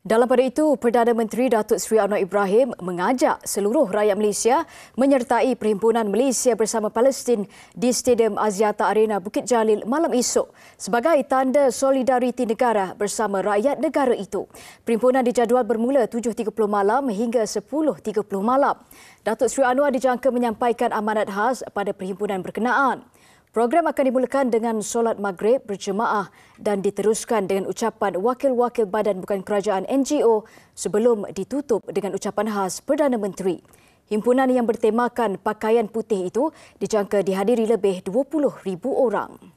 Dalam pada itu, Perdana Menteri Datuk Seri Anwar Ibrahim mengajak seluruh rakyat Malaysia menyertai Perhimpunan Malaysia bersama Palestin di Stadium Aziata Arena Bukit Jalil malam esok sebagai tanda solidariti negara bersama rakyat negara itu. Perhimpunan dijadual bermula 7.30 malam hingga 10.30 malam. Datuk Seri Anwar dijangka menyampaikan amanat khas pada perhimpunan berkenaan. Program akan dimulakan dengan solat maghrib berjemaah dan diteruskan dengan ucapan wakil-wakil badan bukan kerajaan NGO sebelum ditutup dengan ucapan khas Perdana Menteri. Himpunan yang bertemakan pakaian putih itu dijangka dihadiri lebih 20,000 orang.